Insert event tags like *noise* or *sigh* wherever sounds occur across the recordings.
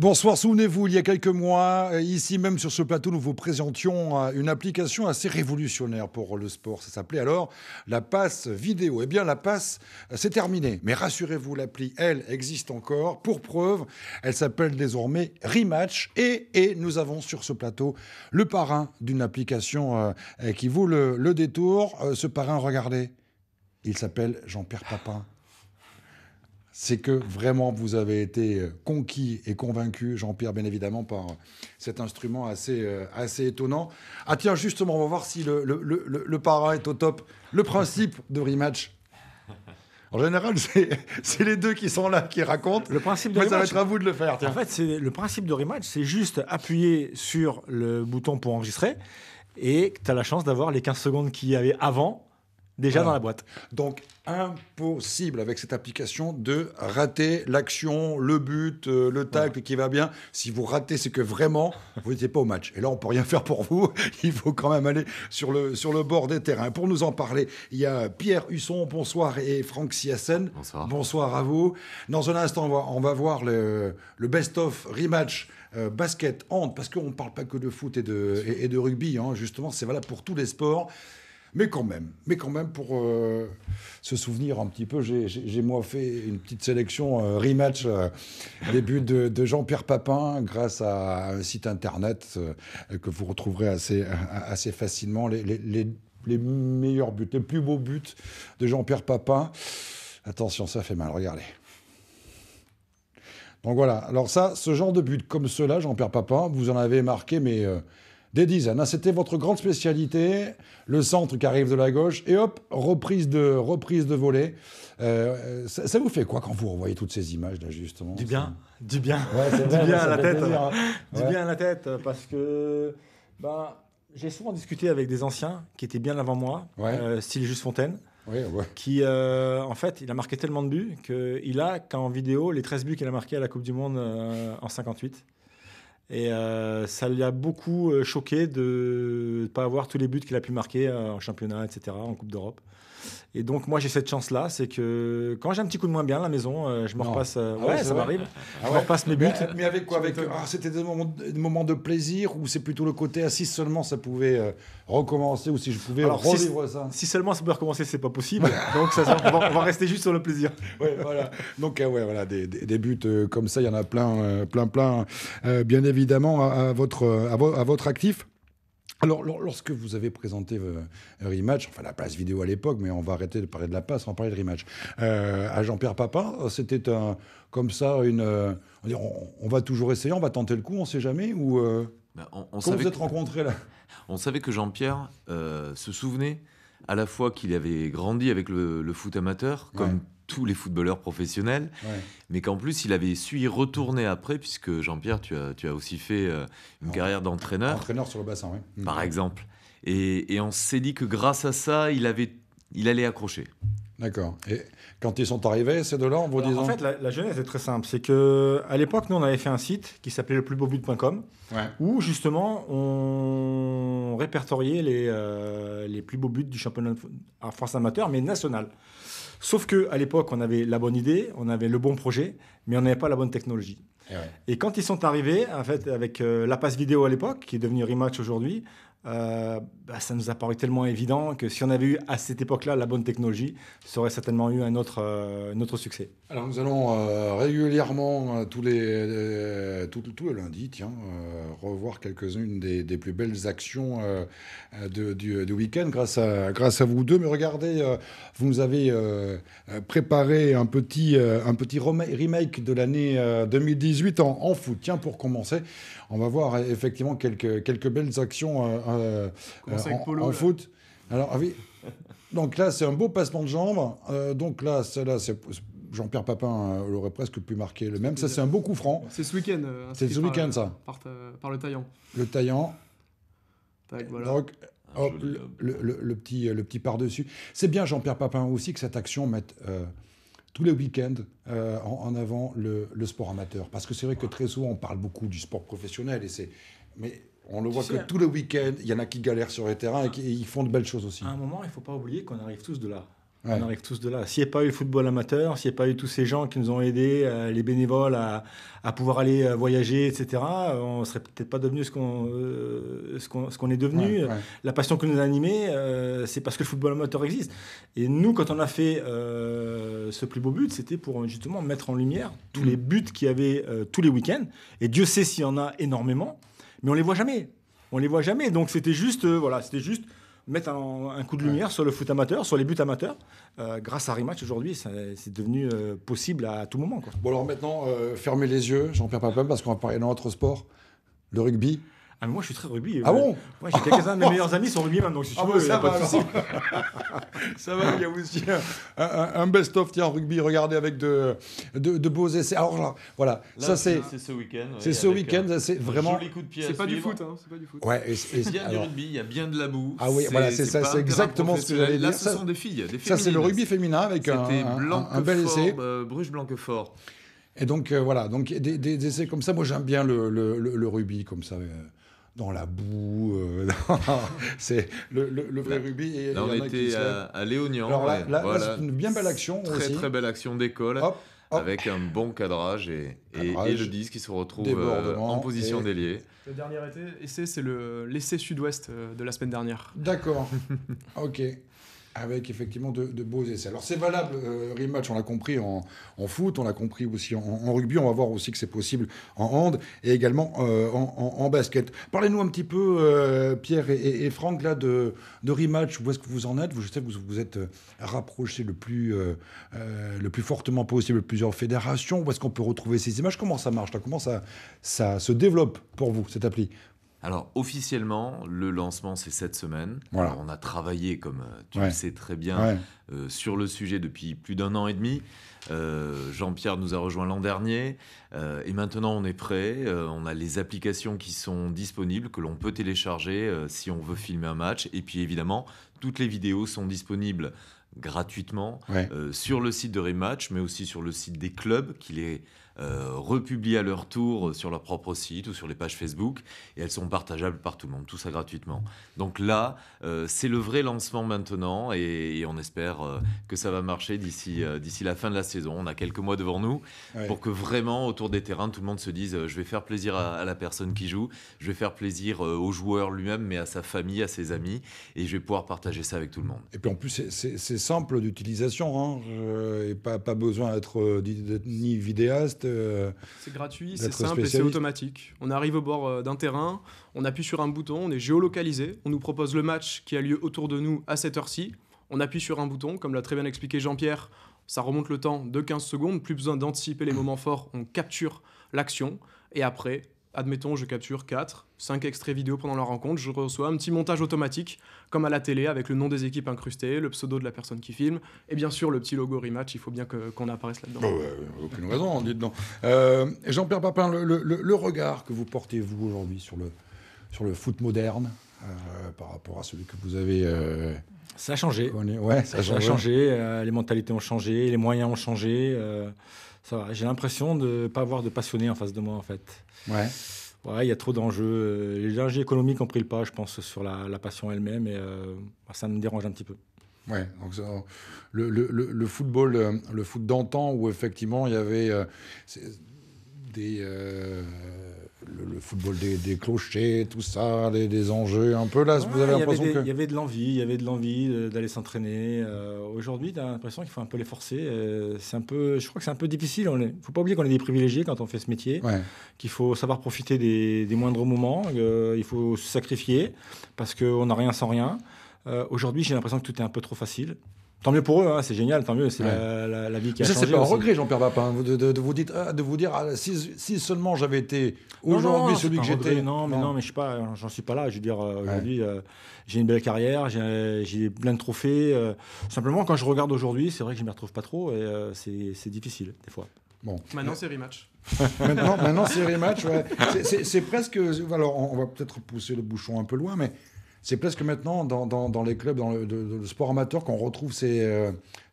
Bonsoir, souvenez-vous, il y a quelques mois, euh, ici même sur ce plateau, nous vous présentions euh, une application assez révolutionnaire pour le sport. Ça s'appelait alors la passe vidéo. Eh bien, la passe, euh, c'est terminé. Mais rassurez-vous, l'appli, elle, existe encore. Pour preuve, elle s'appelle désormais Rematch. Et, nous avons sur ce plateau le parrain d'une application qui vaut le détour. Ce parrain, regardez, il s'appelle Jean-Pierre Papin c'est que vraiment vous avez été euh, conquis et convaincu, Jean-Pierre, bien évidemment, par euh, cet instrument assez, euh, assez étonnant. Ah tiens, justement, on va voir si le, le, est au top. Le principe de rematch. En général, c'est les deux qui sont là qui racontent. Le principe de rematch, ça va être à vous de le faire. En fait, c'est le principe de rematch, c'est juste appuyer sur le bouton pour enregistrer et tu as la chance d'avoir les 15 secondes qu'il y avait avant déjà dans la boîte. Donc impossible avec cette application de rater l'action, le but, euh, le tacle qui va bien. Si vous ratez, c'est que vraiment, vous n'étiez pas au match. Et là, on peut rien *laughs* faire pour vous. Il faut quand même aller sur le, sur le bord des terrains. Pour nous en parler, il y a Pierre Husson, bonsoir, et Franck Siassen. Bonsoir. Bonsoir à vous. Dans un instant, on va, voir le, le best-of rematch. Euh, basket, hand, parce qu'on ne parle pas que de foot et de, et, de rugby, hein. justement, c'est valable pour tous les sports. Mais quand même, mais quand même pour euh, se souvenir un petit peu, j'ai moi fait une petite sélection euh, rematch euh, des buts de, Jean-Pierre Papin grâce à un site internet que vous retrouverez assez, assez facilement. Les, les, meilleurs buts, les plus beaux buts de Jean-Pierre Papin. Attention, ça fait mal, regardez. Donc voilà, alors ça, ce genre de but comme cela, Jean-Pierre Papin, vous en avez marqué, mais des dizaines. Ah, c'était votre grande spécialité, le centre qui arrive de la gauche, et hop, reprise de, reprise de volet. Euh, euh, ça, vous fait quoi quand vous revoyez toutes ces images, là, justement Du bien, du bien. *laughs* du hein. bien à la tête. Du bien la tête, parce que ben, j'ai souvent discuté avec des anciens qui étaient bien avant moi, style euh, Juste Fontaine. qui, en fait, il a marqué tellement de buts qu'il a en vidéo les 13 buts qu'il a marqués à la Coupe du Monde en 58. Et euh, ça lui a beaucoup euh, choqué de ne pas avoir tous les buts qu'il a pu marquer euh, en championnat, etc., en Coupe d'Europe. Et donc, moi, j'ai cette chance-là, c'est que quand j'ai un petit coup de moins bien à la maison, euh, je me repasse. Euh, ah ouais, ça m'arrive. Ah je me repasse mes buts. Mais, avec quoi Avec ah, c'était des moments, de plaisir ou c'est plutôt le côté assis seulement ça pouvait euh, recommencer ou si je pouvais revivre ça. Si seulement ça pouvait recommencer, c'est pas possible. *laughs* donc on, va, rester juste sur le plaisir. *laughs* Ouais, voilà. Donc ouais, voilà, des, des, buts comme ça, il y en a plein, plein, plein. bien évidemment à, votre à votre actif. Alors, lorsque vous avez présenté euh, Rematch, enfin la place vidéo à l'époque, mais on va arrêter de parler de la passe, on va parler de Rematch, euh, à Jean-Pierre Papin, c'était un, comme ça une. Euh, on, va toujours essayer, on va tenter le coup, on ne sait jamais Ou. Bah, on, savait vous êtes rencontrés là *laughs* On savait que Jean-Pierre se souvenait à la fois qu'il avait grandi avec le, foot amateur, comme tous les footballeurs professionnels, mais qu'en plus il avait su y retourner après, puisque Jean-Pierre, tu as, aussi fait euh, une ah, carrière d'entraîneur. Entraîneur sur le bassin, Par exemple. Et, on s'est dit que grâce à ça, il, avait, il allait accrocher. D'accord. Et quand ils sont arrivés, c'est de là en vous disant En fait, la, genèse est très simple. C'est que à l'époque, nous, on avait fait un site qui s'appelait le plus beau but.com, où justement, on répertoriait euh, les, plus beaux buts du championnat à ah, France amateur, mais national. Sauf que à l'époque, on avait la bonne idée, on avait le bon projet, mais on n'avait pas la bonne technologie. Eh Et, quand ils sont arrivés, en fait, avec euh, la passe vidéo à l'époque, qui est devenue Rematch aujourd'hui, euh, bah, ça nous a paru tellement évident que si on avait eu à cette époque-là la bonne technologie, ça aurait certainement eu un autre, euh, autre succès. Alors nous allons euh, régulièrement, tous les, tout, tout, lundi, tiens, revoir quelques-unes des, plus belles actions du, week-end grâce à, grâce à vous deux. Mais regardez, vous nous avez préparé un petit, un petit remake de l'année 2018 en, en, foot. Tiens, pour commencer, on va voir effectivement quelques, quelques belles actions euh, en, foot. Alors, ah oui. Donc là, c'est un beau passement de jambes. Euh, donc là, là Jean-Pierre Papin on euh, aurait presque pu marquer le même. Ça, c'est un beau coup franc. C'est ce week-end. Hein, c'est ce week-end, ça. Par, le taillant. Le taillant. Donc, le, petit, le petit par-dessus. C'est bien, Jean-Pierre Papin, aussi, que cette action mette tous les week-ends en, avant le, sport amateur. Parce que c'est vrai que très souvent, on parle beaucoup du sport professionnel, et mais on le voit que euh, tous les week-ends, il y en a qui galèrent sur les terrains et qui ils font de belles choses aussi. À un moment, il ne faut pas oublier qu'on arrive tous de là. On arrive tous de là. S'il n'y a pas eu le football amateur, s'il n'y a pas eu tous ces gens qui nous ont aidés, euh, les bénévoles, à, pouvoir aller euh, voyager, etc., on ne serait peut-être pas devenu ce qu'on est devenu. La passion que nous a animés, c'est parce que le football amateur existe. Et nous, quand on a fait ce plus beau but, c'était pour justement mettre en lumière tous mm. les buts qu'il y avait tous les week-ends. Et Dieu sait s'il y en a énormément mais on les voit jamais. On les voit jamais. Donc c'était juste, euh, voilà, c'était juste mettre un, coup de lumière sur le foot amateur, sur les buts amateurs. Euh, grâce à Rematch aujourd'hui, c'est devenu euh, possible à tout moment. Bon alors maintenant, fermez les yeux, Jean-Pierre Papin, parce qu'on va parler d'un autre sport, le rugby. Ah, mais moi, je suis très rugby. Ah euh, bon Moi, J'ai quelques-uns de mes meilleurs amis sont rugby maintenant. Si tu ah veux, bah, *laughs* ça, va, pas de ça va, il y a aussi un, best-of tiens, rugby, regardez, avec de, de, beaux essais. Alors là, voilà, ça c'est. C'est ce week-end. c'est ce week-end, euh, c'est vraiment. C'est pas, du foot, hein, c'est pas du foot. il y a du rugby, il y a bien de la boue. Ah oui, voilà, c'est ça, c'est exactement ce que j'allais dire. Là, ce sont des filles. des Ça, c'est le rugby féminin avec un bel essai. Euh, Bruges Blanquefort. Et donc, euh, voilà, donc des, essais comme ça, moi j'aime bien le, rubis comme ça. Euh, dans la boue, euh, *laughs* c'est le, vrai rubis. là, on était à, à, Léognan. voilà. c'est une bien belle action. Très, très belle action d'école. Avec un bon cadrage et, le disque qui se retrouve en position d'ailier. Le dernier essai, c'est l'essai sud-ouest de la semaine dernière. D'accord. *laughs* ok avec effectivement de, beaux essais. Alors c'est valable, euh, rematch, on l'a compris en, foot, on l'a compris aussi en, rugby, on va voir aussi que c'est possible en hand et également euh, en, basket. Parlez-nous un petit peu, euh, Pierre et, Franck, là, de, de rematch, où est-ce que vous en êtes vous, Je sais que vous vous êtes rapprochés le plus, le plus fortement possible de plusieurs fédérations, où est-ce qu'on peut retrouver ces images Comment ça marche Comment ça, ça se développe pour vous, cette appli alors officiellement, le lancement c'est cette semaine. on a travaillé, comme euh, tu le sais très bien, euh, sur le sujet depuis plus d'un an et demi. Euh, Jean-Pierre nous a rejoint l'an dernier et maintenant on est prêt. on a les applications qui sont disponibles que l'on peut télécharger si on veut filmer un match. Et puis évidemment, toutes les vidéos sont disponibles gratuitement sur le site de Rematch, mais aussi sur le site des clubs qui les euh, republient à leur tour sur leur propre site ou sur les pages Facebook, et elles sont partageables par tout le monde, tout ça gratuitement. Donc là, euh, c'est le vrai lancement maintenant, et, on espère euh, que ça va marcher d'ici d'ici la fin de la saison. On a quelques mois devant nous pour que vraiment autour des terrains, tout le monde se dise je vais faire plaisir à, la personne qui joue, je vais faire plaisir au joueur lui-même, mais à sa famille, à ses amis, et je vais pouvoir partager ça avec tout le monde. Et puis en plus, c'est simple d'utilisation, hein, et pas, pas besoin d'être ni vidéaste c'est gratuit, c'est simple et c'est automatique. On arrive au bord euh, d'un terrain, on appuie sur un bouton, on est géolocalisé, on nous propose le match qui a lieu autour de nous à cette heure-ci. On appuie sur un bouton, comme l'a très bien expliqué Jean-Pierre, ça remonte le temps de 15 secondes, plus besoin d'anticiper les *clears throat* moments forts, on capture l'action et après admettons, je capture 4, 5 extraits vidéo pendant la rencontre, je reçois un petit montage automatique, comme à la télé, avec le nom des équipes incrustées, le pseudo de la personne qui filme, et bien sûr le petit logo rematch, il faut bien qu'on apparaisse là-dedans. aucune raison, on dit dedans. Jean-Pierre Papin, le, regard que vous portez, vous, aujourd'hui, sur le, sur le foot moderne, euh, par rapport à celui que vous avez... Euh, ça a changé. Ouais, ça, a changé euh, les mentalités ont changé, les moyens ont changé. J'ai l'impression de ne pas avoir de passionné en face de moi, en fait. Ouais. Ouais, il y a trop d'enjeux. Euh, les enjeux économiques ont pris le pas, je pense, sur la, la passion elle-même, et euh, bah, ça me dérange un petit peu. Ouais, donc le, le, le, football, euh, le foot d'antan, où effectivement il y avait des le, football des, des, clochers, tout ça, les, des enjeux un peu là Vous avez l'impression que. Il y avait de l'envie, il y avait de l'envie d'aller s'entraîner. Euh, aujourd'hui, tu as l'impression qu'il faut un peu les forcer. Euh, c'est un peu, je crois que c'est un peu difficile. Il ne faut pas oublier qu'on est des privilégiés quand on fait ce métier, qu'il faut savoir profiter des, moindres moments, euh, il faut se sacrifier parce qu'on n'a rien sans rien. Aujourd'hui, j'ai l'impression que tout est un peu trop facile. Tant mieux pour eux, hein, c'est génial, tant mieux, c'est la, vie qui a a ça, changé. c'est pas un regret, Jean-Pierre Vapin, euh, de, vous dire, de vous dire si, seulement j'avais été aujourd'hui celui que j'étais. Non, mais non, mais je sais pas, j'en suis pas là. Je veux dire, euh, aujourd'hui, euh, j'ai une belle carrière, j'ai plein de trophées. simplement, quand je regarde aujourd'hui, c'est vrai que je ne me retrouve pas trop et c'est difficile, des fois. Bon. Maintenant, c'est rematch. *laughs* maintenant, maintenant c'est rematch, C'est presque. Alors, on va peut-être pousser le bouchon un peu loin, mais c'est presque maintenant dans, les clubs, dans le, sport amateur, qu'on retrouve ces, euh,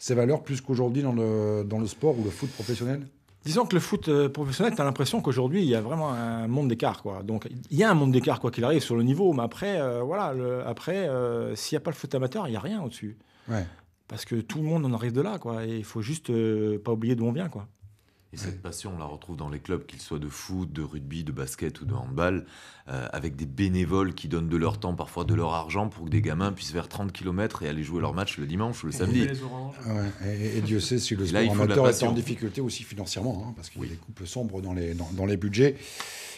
valeurs plus qu'aujourd'hui dans le, sport ou le foot professionnel Disons que le foot euh, professionnel, tu as l'impression qu'aujourd'hui, il y a vraiment un monde d'écart. Quoi. Donc, il y a un monde d'écart, quoi qu'il arrive, sur le niveau. Mais après, euh, voilà, après s'il n'y a pas le foot amateur, il n'y a rien au-dessus. Parce que tout le monde en arrive de là. Quoi, et il faut juste pas oublier d'où on vient. Quoi cette passion, on la retrouve dans les clubs, qu'ils soient de foot, de rugby, de basket ou de handball, euh, avec des bénévoles qui donnent de leur temps, parfois de leur argent, pour que des gamins puissent faire 30 km et aller jouer leur match le dimanche ou le samedi. Ah et, Dieu sait si le sport là, amateur est en difficulté aussi financièrement, hein, parce qu'il y a des coupes sombres dans les, dans, les budgets.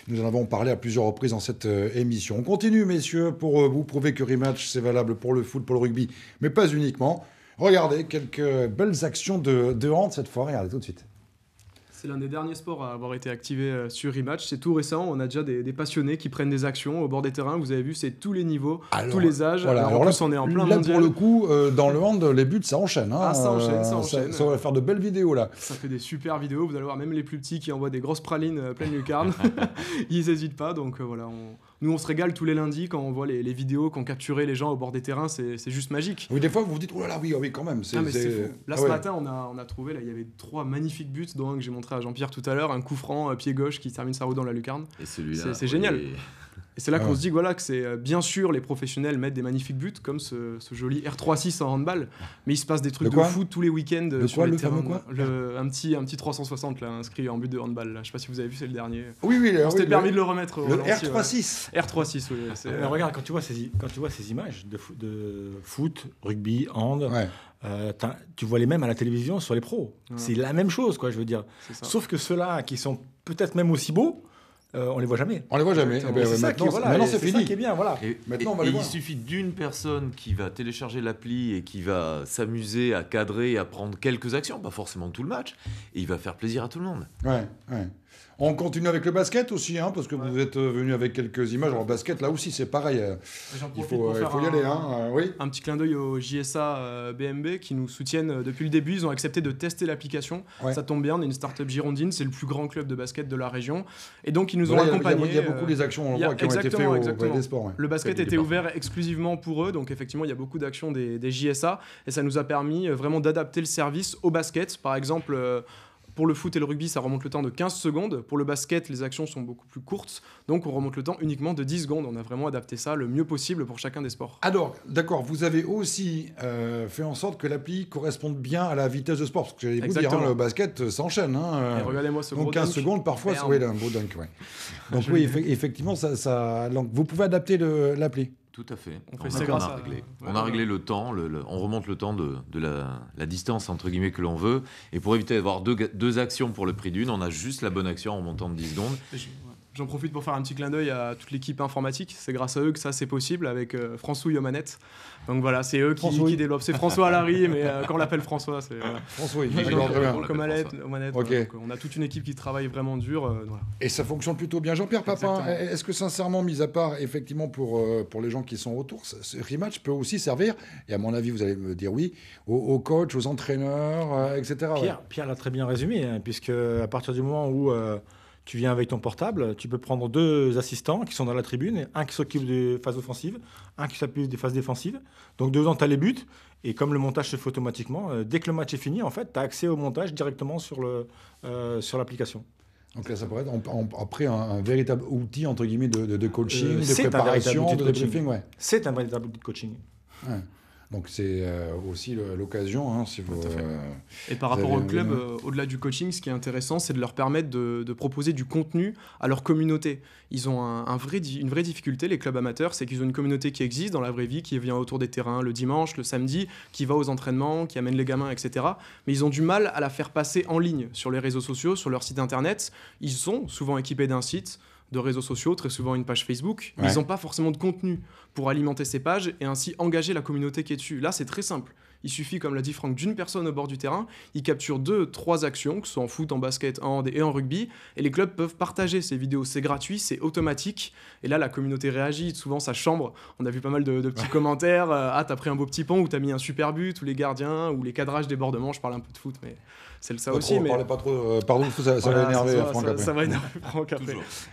Nous en avons parlé à plusieurs reprises dans cette euh, émission. On continue, messieurs, pour euh, vous prouver que rematch, c'est valable pour le foot, pour le rugby, mais pas uniquement. Regardez quelques belles actions de, de hand cette fois. Regardez tout de suite. C'est l'un des derniers sports à avoir été activé euh, sur e-match, C'est tout récent. On a déjà des, passionnés qui prennent des actions au bord des terrains. Vous avez vu, c'est tous les niveaux, tous les âges. alors, là, on est en plein là, pour le coup, euh, dans le monde, les buts, ça enchaîne. Hein. Ah, ça enchaîne, ça va faire de belles vidéos là. Ça fait des super vidéos. Vous allez voir, même les plus petits qui envoient des grosses pralines euh, pleines carnes, *laughs* *laughs* Ils n'hésitent pas. Donc voilà, on nous, on se régale tous les lundis quand on voit les, les vidéos qu'ont capturé les gens au bord des terrains, c'est juste magique. Oui, des fois, vous vous dites, oh là là, oui, oh oui quand même. Là, ce matin, on a, trouvé, là, il y avait trois magnifiques buts, dont un que j'ai montré à Jean-Pierre tout à l'heure, un coup franc, euh, pied gauche qui termine sa route dans la lucarne. Et C'est génial. Et c'est là qu'on ah. se dit voilà, que c'est euh, bien sûr les professionnels mettent des magnifiques buts, comme ce, joli r 36 en handball, mais il se passe des trucs de, foot fou tous les week-ends. Euh, sur quoi, le quoi le, un, petit, un petit 360 là, inscrit en but de handball. Je Je sais pas si vous avez vu, c'est le dernier. Oui, oui, On permis de le remettre. Le euh, r 36 r 36 6 oui. Mais regarde, quand tu, vois ces, quand tu vois ces images de, de foot, rugby, hand. tu vois les mêmes à la télévision sur les pros. C'est la même chose, quoi, je veux dire. Sauf que ceux-là qui sont peut-être même aussi beaux, euh, on les voit jamais. On les voit jamais. maintenant, c'est fini. Ça bien, maintenant, on va Il suffit d'une personne qui va télécharger l'appli et qui va s'amuser à cadrer, et à prendre quelques actions, pas forcément tout le match, et il va faire plaisir à tout le monde. Ouais, ouais. On continue avec le basket aussi, hein, parce que vous êtes euh, venu avec quelques images. en basket, là aussi, c'est pareil. Hein. Il faut, y aller. Hein, euh, oui. Un petit clin d'œil au JSA BMB euh, qui nous soutiennent depuis le début. Ils ont accepté de tester l'application. Ça tombe bien, on est une start-up girondine. C'est le plus grand club de basket de la région. Et donc, ils nous ont accompagnés. Il y, a beaucoup des actions a, qui ont été faites au des sports. Le basket était ouvert exclusivement pour eux. Donc, effectivement, il y a beaucoup d'actions des, des JSA. Et ça nous a permis vraiment d'adapter le service au basket. Par exemple, pour le foot et le rugby, ça remonte le temps de 15 secondes. Pour le basket, les actions sont beaucoup plus courtes, donc on remonte le temps uniquement de 10 secondes. On a vraiment adapté ça le mieux possible pour chacun des sports. Alors, ah, d'accord, vous avez aussi euh, fait en sorte que l'appli corresponde bien à la vitesse de sport, parce que j'allais vous dire, hein, le basket euh, s'enchaîne. Hein, euh, regardez-moi ce Donc 15 secondes, parfois, oui, un beau dunk, *laughs* Donc oui, effectivement, ça, vous pouvez adapter l'appli. Tout à fait. On, a, réglé. le temps, on remonte le temps de, la, distance entre guillemets que l'on veut. Et pour éviter d'avoir deux, deux, actions pour le prix d'une, on a juste la bonne action en montant de 10 secondes. J'en profite pour faire un petit clin d'œil à toute l'équipe informatique. C'est grâce à eux que ça c'est possible avec euh, François Yomanet. Donc voilà, c'est eux qui, développent. C'est François Larry, *laughs* mais euh, quand on l'appelle François, c'est euh, François. on a toute une équipe qui travaille vraiment dur. Et ça fonctionne plutôt bien. Jean-Pierre Papin, est-ce que sincèrement, mis à part effectivement pour pour les gens qui sont autour, ce rematch peut aussi servir Et à mon avis, vous allez me dire oui, aux, coachs, aux entraîneurs, etc. Pierre, Pierre l'a très bien résumé, hein, puisque à partir du moment où tu viens avec ton portable, tu peux prendre deux assistants qui sont dans la tribune, un qui s'occupe des phases offensives, un qui s'occupe des phases défensives. Donc dedans, tu as les buts, et comme le montage se fait automatiquement, euh, dès que le match est fini, en fait, tu as accès au montage directement euh, sur l'application. Donc là, ça pourrait être après un, véritable outil, entre guillemets, de, coaching, de préparation, de, de, euh, C'est un véritable outil de coaching. Ouais. Donc c'est euh, aussi l'occasion. Hein, si euh, et par rapport au club, euh, au-delà du coaching, ce qui est intéressant, c'est de leur permettre de, proposer du contenu à leur communauté. Ils ont un vrai, une vraie difficulté, les clubs amateurs, c'est qu'ils ont une communauté qui existe dans la vraie vie, qui vient autour des terrains le dimanche, le samedi, qui va aux entraînements, qui amène les gamins, etc. Mais ils ont du mal à la faire passer en ligne sur les réseaux sociaux, sur leur site internet. Ils sont souvent équipés d'un site de réseaux sociaux, très souvent une page Facebook, mais ils n'ont pas forcément de contenu pour alimenter ces pages et ainsi engager la communauté qui est dessus. Là, c'est très simple. Il suffit, comme l'a dit Franck, d'une personne au bord du terrain. Il capture deux, trois actions, que ce soit en foot, en basket, en hand et en rugby. Et les clubs peuvent partager ces vidéos. C'est gratuit, c'est automatique. Et là, la communauté réagit. Souvent, sa chambre, on a vu pas mal de, petits commentaires. Euh, ah, t'as pris un beau petit pont ou t'as mis un super but, ou les gardiens, ou les cadrages, débordements. Je parle un peu de foot, mais c'est ça aussi. mais... pas trop, ça, va énerver Franck. Ça, ça va énerver Franck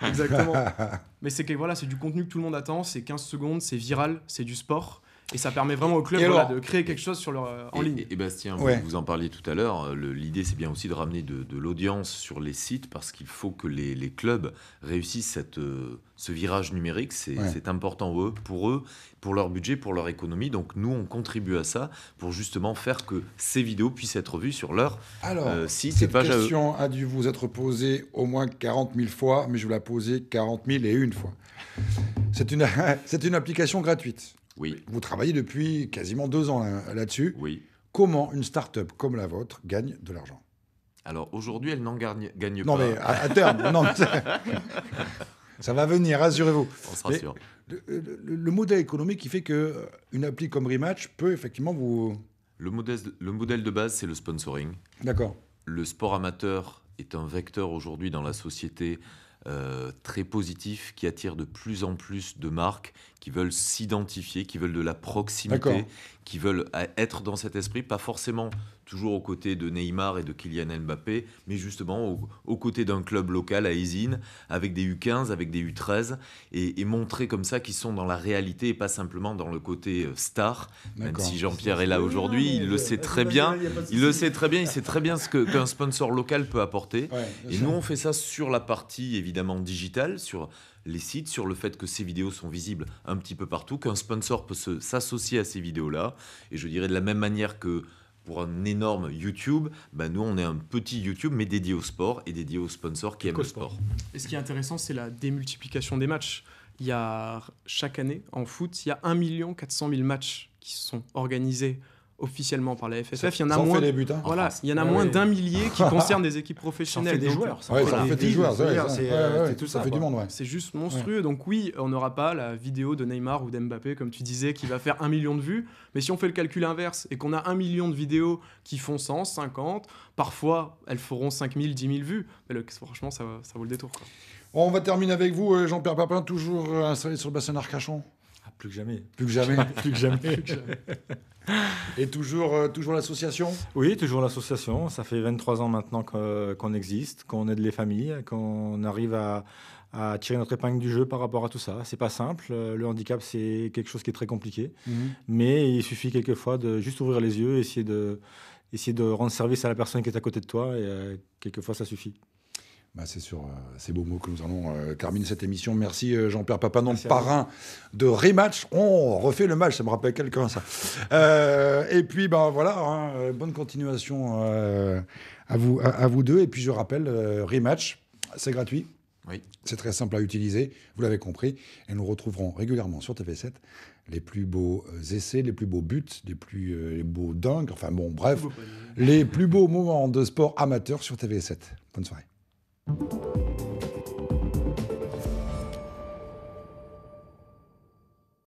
Exactement. *laughs* mais c'est voilà, c'est du contenu que tout le monde attend. C'est 15 secondes, c'est viral, c'est du sport. Et ça permet vraiment au club de créer quelque chose sur leur, euh, en ligne. Et Bastien, vous, vous en parliez tout à l'heure, euh, l'idée c'est bien aussi de ramener de, l'audience sur les sites parce qu'il faut que les, clubs réussissent cette, euh, ce virage numérique. C'est important pour eux, pour eux, pour leur budget, pour leur économie. Donc nous, on contribue à ça pour justement faire que ces vidéos puissent être vues sur leur Alors, Cette question a dû vous être posée au moins 40 000 fois, mais je vous la posée 40 000 et une fois. C'est une, *laughs* une application gratuite. Vous travaillez depuis quasiment deux ans là-dessus. Comment une start-up comme la vôtre gagne de l'argent Alors aujourd'hui, elle n'en gagne, pas. non, mais à, terme. *laughs* ça va venir, rassurez-vous. On se rassure. Le, modèle économique qui fait qu'une euh, une appli comme Rematch peut effectivement vous. Le modèle, le modèle de base, c'est le sponsoring. D'accord. Le sport amateur est un vecteur aujourd'hui dans la société euh, très positif qui attire de plus en plus de marques qui veulent s'identifier, qui veulent de la proximité, qui veulent être dans cet esprit, pas forcément toujours aux côtés de Neymar et de Kylian Mbappé, mais justement aux côtés d'un club local à Isine, avec des U15, avec des U13, et, montrer comme ça qu'ils sont dans la réalité et pas simplement dans le côté euh, star, même si Jean-Pierre est là aujourd'hui, il le sait très bien, il le sait très bien, il sait très bien ce qu'un sponsor local peut apporter. et nous, on fait ça sur la partie évidemment digitale, sur les sites, sur le fait que ces vidéos sont visibles un petit peu partout, qu'un sponsor peut s'associer à ces vidéos-là. Et je dirais de la même manière que pour un énorme YouTube, ben, nous, on est un petit YouTube, mais dédié au sport et dédié aux sponsors qui aiment le sport. Et ce qui est intéressant, c'est la démultiplication des matchs. Il y a chaque année en foot, il y a 1 400 000 matchs qui sont organisés officiellement par la FFF. il y en a moins. Hein. voilà, ah, il y en a moins d'un millier qui *laughs* concernent des équipes professionnelles. des joueurs. Ça, fait des joueurs. Ça fait du monde. Ouais. C'est juste monstrueux. Donc oui, on n'aura pas la vidéo de Neymar ou d'Mbappé, comme tu disais, qui va faire un million de vues. Mais si on fait le calcul inverse et qu'on a un million de vidéos qui font 100, 50, parfois elles feront 5000, 10 000 vues. Mais le, franchement, ça, vaut le détour. On va terminer avec vous, euh, Jean-Pierre Papin, toujours euh, installé sur le bassin d'Arcachon. Ah, plus que jamais. *laughs* Plus que jamais. plus que jamais. Et toujours, euh, toujours l'association Oui, toujours l'association. Ça fait 23 ans maintenant qu'on existe, qu'on aide les familles, qu'on arrive à, tirer notre épingle du jeu par rapport à tout ça. C'est pas simple. Euh, le handicap, c'est quelque chose qui est très compliqué. Mhm. Mais il suffit quelquefois de juste ouvrir les yeux, essayer de, essayer de rendre service à la personne qui est à côté de toi. Et euh, quelquefois, ça suffit. Bah, c'est sur euh, ces beaux mots que nous allons euh, terminer cette émission. Merci euh, Jean-Pierre Papanon, parrain de rematch. On refait le match, ça me rappelle quelqu'un ça. et puis ben voilà, hein, bonne continuation à vous deux. Et puis je rappelle, rematch, c'est gratuit. Oui. C'est très simple à utiliser, vous l'avez compris. Et nous retrouverons régulièrement sur TV7 les plus beaux essais, les plus beaux buts, les plus beaux dingues, enfin bon, bref, les plus beaux moments de sport amateur sur TV7. Bonne soirée. Thank you.